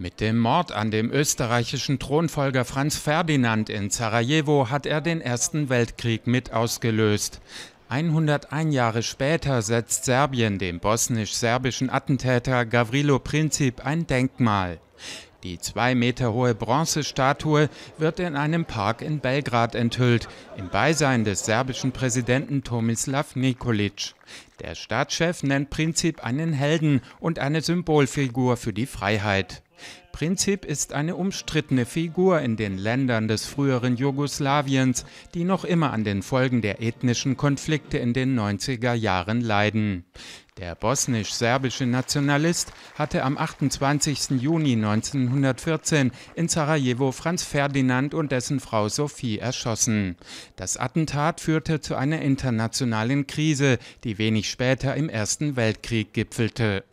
Mit dem Mord an dem österreichischen Thronfolger Franz Ferdinand in Sarajevo hat er den Ersten Weltkrieg mit ausgelöst. 101 Jahre später setzt Serbien dem bosnisch-serbischen Attentäter Gavrilo Princip ein Denkmal. Die zwei Meter hohe Bronzestatue wird in einem Park in Belgrad enthüllt, im Beisein des serbischen Präsidenten Tomislav Nikolic. Der Staatschef nennt Prinzip einen Helden und eine Symbolfigur für die Freiheit. Prinzip ist eine umstrittene Figur in den Ländern des früheren Jugoslawiens, die noch immer an den Folgen der ethnischen Konflikte in den 90er Jahren leiden. Der bosnisch-serbische Nationalist hatte am 28. Juni 1914 in Sarajevo Franz Ferdinand und dessen Frau Sophie erschossen. Das Attentat führte zu einer internationalen Krise, die wenig später im Ersten Weltkrieg gipfelte.